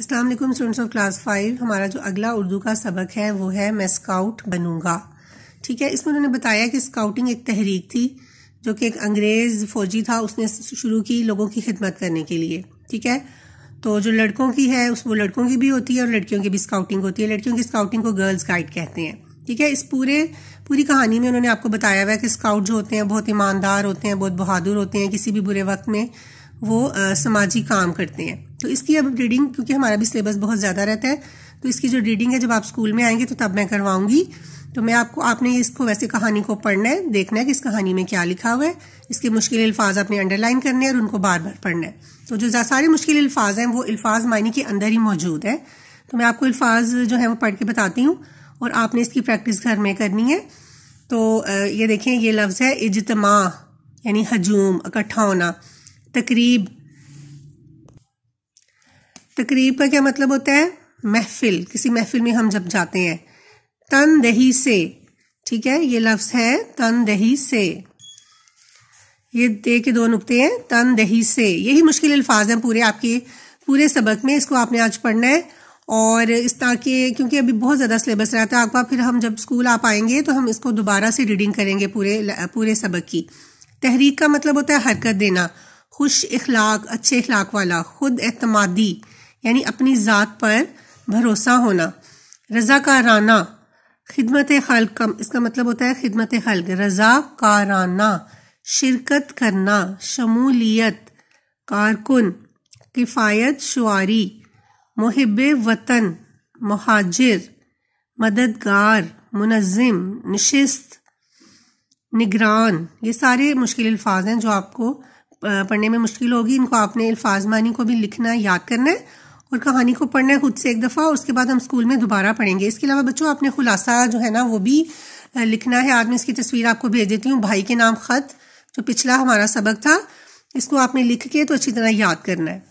अस्सलाम वालेकुम students of class five हमारा जो अगला उर्दू का सबक है वो है मैं स्काउट बनूंगा ठीक है इसमें उन्होंने बताया कि स्काउटिंग एक तहरीक थी जो कि एक अंग्रेज़ फ़ौजी था उसने शुरू की लोगों की खिदमत करने के लिए ठीक है तो जो लड़कों की है उस वो लड़कों की भी होती है और लड़कियों की भी स्काउटिंग होती है लड़कियों की स्काउटिंग को गर्ल्स गाइड कहते हैं ठीक है इस पूरे पूरी कहानी में उन्होंने आपको बताया हुआ है कि स्काउट जो होते हैं बहुत ईमानदार होते हैं बहुत बहादुर होते हैं किसी भी बुरे वक्त में वो सामाजिक समाजी काम करते हैं तो इसकी अब रीडिंग क्योंकि हमारा भी सिलेबस बहुत ज़्यादा रहता है तो इसकी जो रीडिंग है जब आप स्कूल में आएंगे तो तब मैं करवाऊंगी तो मैं आपको आपने इसको वैसे कहानी को पढ़ना है देखना है कि इस कहानी में क्या लिखा हुआ है इसके मुश्किल अल्फाज आपने अंडरलाइन करने हैं और उनको बार बार पढ़ना है तो जो सारे मुश्किल अल्फाज हैं वो अल्फाज मायने के अंदर ही मौजूद है तो मैं आपको अल्फाज जो है वो पढ़ के बताती हूँ और आपने इसकी प्रैक्टिस घर में करनी है तो ये देखें ये लफ्ज़ है इजतमा यानी हजूम इकट्ठा होना तकरीब तकरीब का क्या मतलब होता है महफिल किसी महफिल में हम जब जाते हैं तन दही से ठीक है ये लफ्ज़ है तन दही से ये दे के दो नुकते हैं तन दही से यही मुश्किल अल्फाज हैं पूरे आपके पूरे सबक में इसको आपने आज पढ़ना है और इस तरह के क्योंकि अभी बहुत ज़्यादा सिलेबस रहता है आपका फिर हम जब स्कूल आप आएंगे तो हम इसको दोबारा से रीडिंग करेंगे पूरे पूरे सबक की तहरीक का मतलब होता है हरकत देना खुश इखलाक अच्छे इखलाक वाला खुद एतमादी यानी अपनी ज़ात पर भरोसा होना रज़ा का राना खिदमत खल कम इसका मतलब होता है खिदमत खल रज़ा शिरकत करना शमूलियत कारकुन किफ़ायत शुरी महब वतन महाजिर मददगार मुनज़म नशस्त निगरान ये सारे मुश्किल अल्फाज हैं जो आपको पढ़ने में मुश्किल होगी इनको आपने अल्फाज मानी को भी लिखना याद करना है और कहानी को पढ़ना है खुद से एक दफ़ा उसके बाद हम स्कूल में दोबारा पढ़ेंगे इसके अलावा बच्चों आपने खुलासा जो है ना वो भी लिखना है आज मैं इसकी तस्वीर आपको भेज देती हूँ भाई के नाम ख़त जो पिछला हमारा सबक था इसको आपने लिख के तो अच्छी तरह याद करना है